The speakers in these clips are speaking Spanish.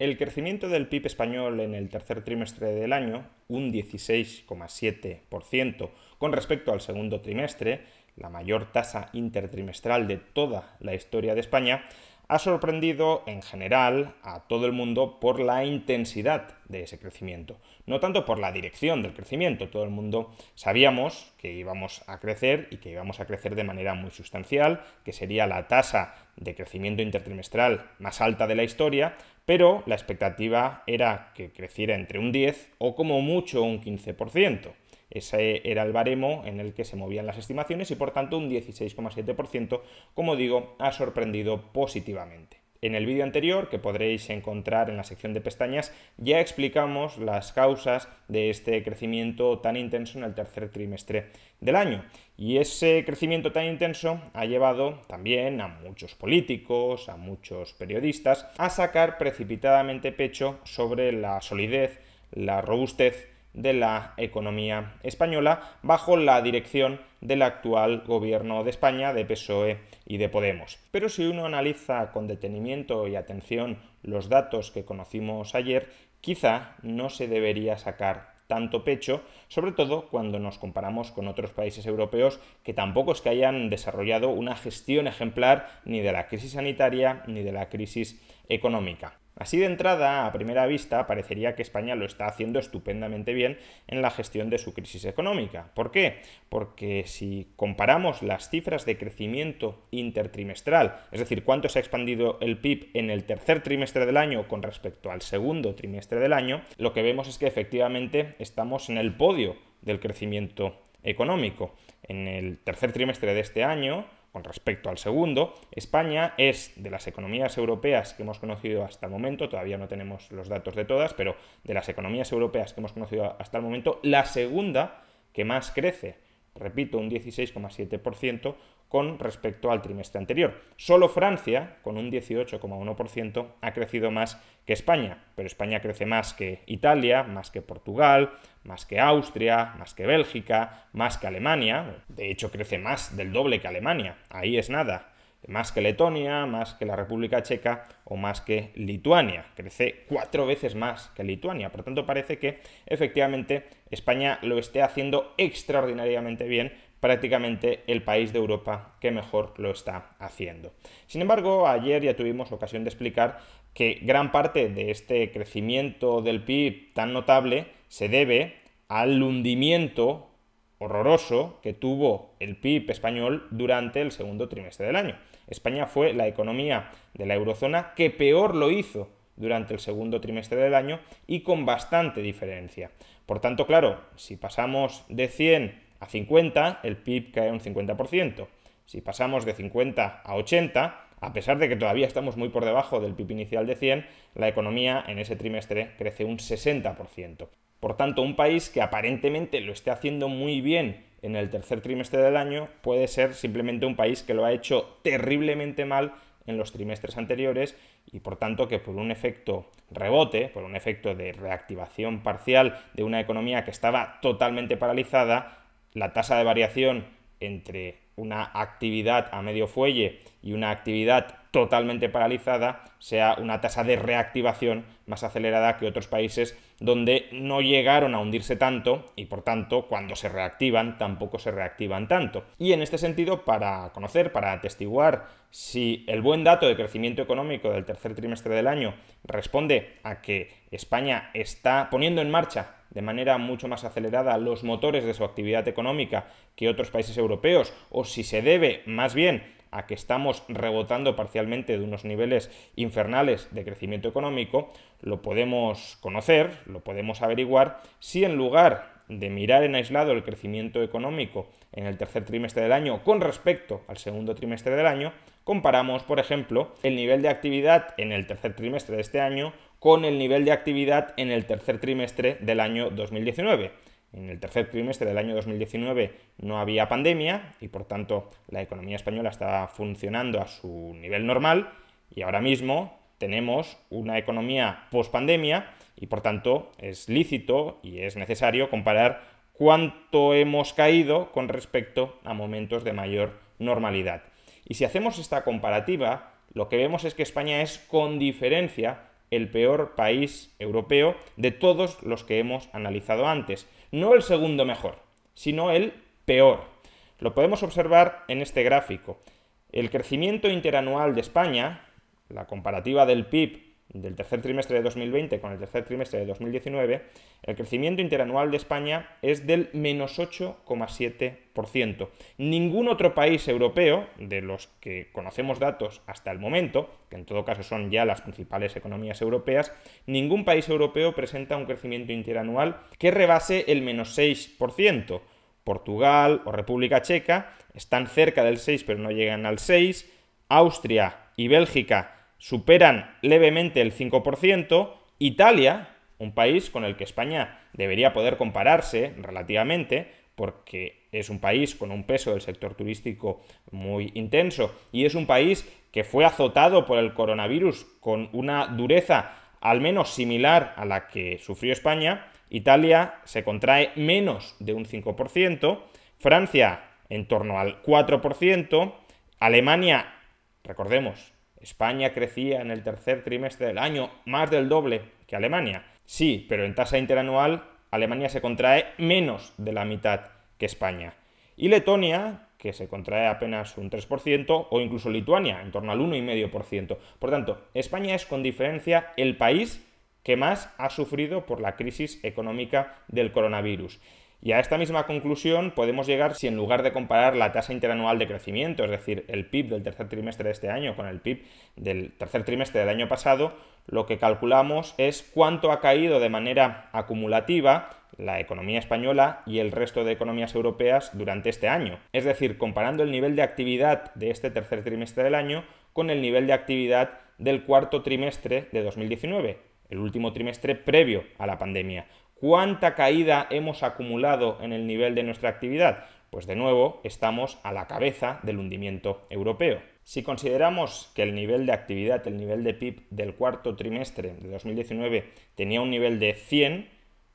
El crecimiento del PIB español en el tercer trimestre del año, un 16,7% con respecto al segundo trimestre, la mayor tasa intertrimestral de toda la historia de España, ha sorprendido en general a todo el mundo por la intensidad de ese crecimiento, no tanto por la dirección del crecimiento, todo el mundo sabíamos que íbamos a crecer y que íbamos a crecer de manera muy sustancial, que sería la tasa de crecimiento intertrimestral más alta de la historia, pero la expectativa era que creciera entre un 10 o como mucho un 15%. Ese era el baremo en el que se movían las estimaciones y por tanto un 16,7%, como digo, ha sorprendido positivamente. En el vídeo anterior, que podréis encontrar en la sección de pestañas, ya explicamos las causas de este crecimiento tan intenso en el tercer trimestre del año. Y ese crecimiento tan intenso ha llevado también a muchos políticos, a muchos periodistas, a sacar precipitadamente pecho sobre la solidez, la robustez de la economía española bajo la dirección del actual gobierno de España de PSOE y de Podemos. Pero si uno analiza con detenimiento y atención los datos que conocimos ayer, quizá no se debería sacar tanto pecho, sobre todo cuando nos comparamos con otros países europeos que tampoco es que hayan desarrollado una gestión ejemplar ni de la crisis sanitaria ni de la crisis económica. Así de entrada, a primera vista, parecería que España lo está haciendo estupendamente bien en la gestión de su crisis económica. ¿Por qué? Porque si comparamos las cifras de crecimiento intertrimestral, es decir, cuánto se ha expandido el PIB en el tercer trimestre del año con respecto al segundo trimestre del año, lo que vemos es que efectivamente estamos en el podio del crecimiento económico. En el tercer trimestre de este año, con respecto al segundo, España es de las economías europeas que hemos conocido hasta el momento, todavía no tenemos los datos de todas, pero de las economías europeas que hemos conocido hasta el momento, la segunda que más crece, repito, un 16,7% con respecto al trimestre anterior. Solo Francia, con un 18,1%, ha crecido más que España, pero España crece más que Italia, más que Portugal, más que Austria, más que Bélgica, más que Alemania, de hecho crece más del doble que Alemania, ahí es nada más que Letonia, más que la República Checa o más que Lituania. Crece cuatro veces más que Lituania. Por tanto, parece que efectivamente España lo esté haciendo extraordinariamente bien prácticamente el país de Europa que mejor lo está haciendo. Sin embargo, ayer ya tuvimos ocasión de explicar que gran parte de este crecimiento del PIB tan notable se debe al hundimiento horroroso que tuvo el PIB español durante el segundo trimestre del año. España fue la economía de la eurozona que peor lo hizo durante el segundo trimestre del año y con bastante diferencia. Por tanto, claro, si pasamos de 100 a 50, el PIB cae un 50%. Si pasamos de 50 a 80, a pesar de que todavía estamos muy por debajo del PIB inicial de 100, la economía en ese trimestre crece un 60%. Por tanto, un país que aparentemente lo esté haciendo muy bien en el tercer trimestre del año puede ser simplemente un país que lo ha hecho terriblemente mal en los trimestres anteriores y por tanto que por un efecto rebote, por un efecto de reactivación parcial de una economía que estaba totalmente paralizada, la tasa de variación entre una actividad a medio fuelle y una actividad totalmente paralizada sea una tasa de reactivación más acelerada que otros países donde no llegaron a hundirse tanto y por tanto cuando se reactivan tampoco se reactivan tanto. Y en este sentido, para conocer, para atestiguar si el buen dato de crecimiento económico del tercer trimestre del año responde a que España está poniendo en marcha de manera mucho más acelerada los motores de su actividad económica que otros países europeos, o si se debe más bien a que estamos rebotando parcialmente de unos niveles infernales de crecimiento económico, lo podemos conocer, lo podemos averiguar, si en lugar de mirar en aislado el crecimiento económico en el tercer trimestre del año con respecto al segundo trimestre del año, comparamos, por ejemplo, el nivel de actividad en el tercer trimestre de este año con el nivel de actividad en el tercer trimestre del año 2019. En el tercer trimestre del año 2019 no había pandemia y por tanto la economía española estaba funcionando a su nivel normal y ahora mismo tenemos una economía post-pandemia y por tanto es lícito y es necesario comparar cuánto hemos caído con respecto a momentos de mayor normalidad. Y si hacemos esta comparativa, lo que vemos es que España es con diferencia el peor país europeo de todos los que hemos analizado antes. No el segundo mejor, sino el peor. Lo podemos observar en este gráfico. El crecimiento interanual de España, la comparativa del PIB del tercer trimestre de 2020 con el tercer trimestre de 2019, el crecimiento interanual de España es del menos 8,7%. Ningún otro país europeo, de los que conocemos datos hasta el momento, que en todo caso son ya las principales economías europeas, ningún país europeo presenta un crecimiento interanual que rebase el menos 6%. Portugal o República Checa están cerca del 6 pero no llegan al 6, Austria y Bélgica superan levemente el 5%, Italia, un país con el que España debería poder compararse relativamente, porque es un país con un peso del sector turístico muy intenso y es un país que fue azotado por el coronavirus con una dureza al menos similar a la que sufrió España, Italia se contrae menos de un 5%, Francia en torno al 4%, Alemania, recordemos, España crecía en el tercer trimestre del año más del doble que Alemania. Sí, pero en tasa interanual Alemania se contrae menos de la mitad que España. Y Letonia, que se contrae apenas un 3%, o incluso Lituania, en torno al 1,5%. Por tanto, España es con diferencia el país que más ha sufrido por la crisis económica del coronavirus. Y a esta misma conclusión podemos llegar si en lugar de comparar la tasa interanual de crecimiento, es decir, el PIB del tercer trimestre de este año con el PIB del tercer trimestre del año pasado, lo que calculamos es cuánto ha caído de manera acumulativa la economía española y el resto de economías europeas durante este año. Es decir, comparando el nivel de actividad de este tercer trimestre del año con el nivel de actividad del cuarto trimestre de 2019, el último trimestre previo a la pandemia. ¿Cuánta caída hemos acumulado en el nivel de nuestra actividad? Pues de nuevo estamos a la cabeza del hundimiento europeo. Si consideramos que el nivel de actividad, el nivel de PIB del cuarto trimestre de 2019 tenía un nivel de 100,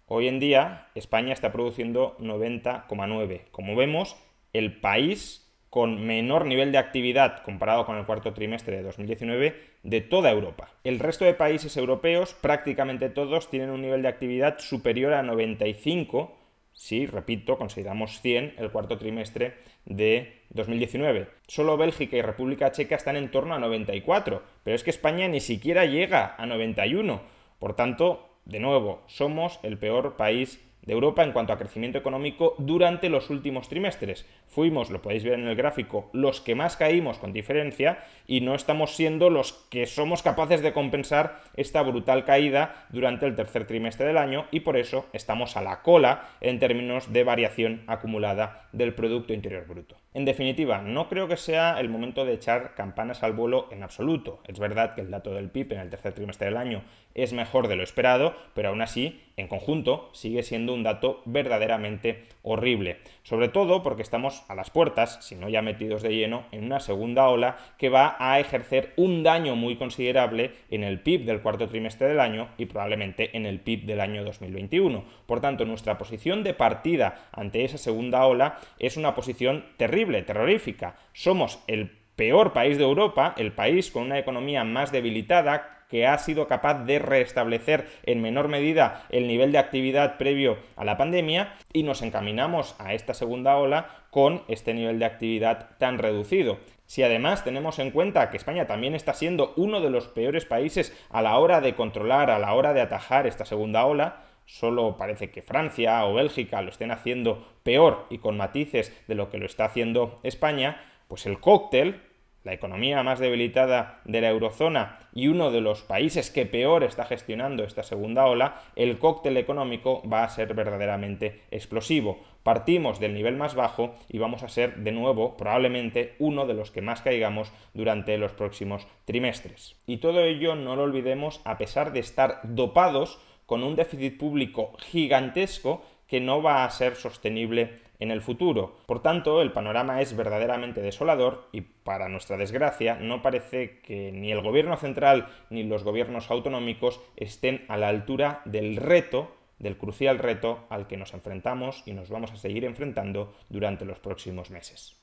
hoy en día España está produciendo 90,9. Como vemos, el país con menor nivel de actividad comparado con el cuarto trimestre de 2019 de toda Europa. El resto de países europeos, prácticamente todos, tienen un nivel de actividad superior a 95, si, repito, consideramos 100 el cuarto trimestre de 2019. Solo Bélgica y República Checa están en torno a 94, pero es que España ni siquiera llega a 91. Por tanto, de nuevo, somos el peor país de Europa en cuanto a crecimiento económico durante los últimos trimestres. Fuimos, lo podéis ver en el gráfico, los que más caímos con diferencia y no estamos siendo los que somos capaces de compensar esta brutal caída durante el tercer trimestre del año y por eso estamos a la cola en términos de variación acumulada del Producto Interior Bruto. En definitiva, no creo que sea el momento de echar campanas al vuelo en absoluto. Es verdad que el dato del PIB en el tercer trimestre del año es mejor de lo esperado, pero aún así, en conjunto, sigue siendo un dato verdaderamente horrible. Sobre todo porque estamos a las puertas, si no ya metidos de lleno, en una segunda ola que va a ejercer un daño muy considerable en el PIB del cuarto trimestre del año y probablemente en el PIB del año 2021. Por tanto, nuestra posición de partida ante esa segunda ola es una posición terrible terrorífica. Somos el peor país de Europa, el país con una economía más debilitada, que ha sido capaz de restablecer en menor medida el nivel de actividad previo a la pandemia y nos encaminamos a esta segunda ola con este nivel de actividad tan reducido. Si además tenemos en cuenta que España también está siendo uno de los peores países a la hora de controlar, a la hora de atajar esta segunda ola, solo parece que Francia o Bélgica lo estén haciendo peor y con matices de lo que lo está haciendo España, pues el cóctel, la economía más debilitada de la eurozona y uno de los países que peor está gestionando esta segunda ola, el cóctel económico va a ser verdaderamente explosivo. Partimos del nivel más bajo y vamos a ser de nuevo probablemente uno de los que más caigamos durante los próximos trimestres. Y todo ello no lo olvidemos a pesar de estar dopados con un déficit público gigantesco que no va a ser sostenible en el futuro. Por tanto, el panorama es verdaderamente desolador y, para nuestra desgracia, no parece que ni el gobierno central ni los gobiernos autonómicos estén a la altura del reto, del crucial reto al que nos enfrentamos y nos vamos a seguir enfrentando durante los próximos meses.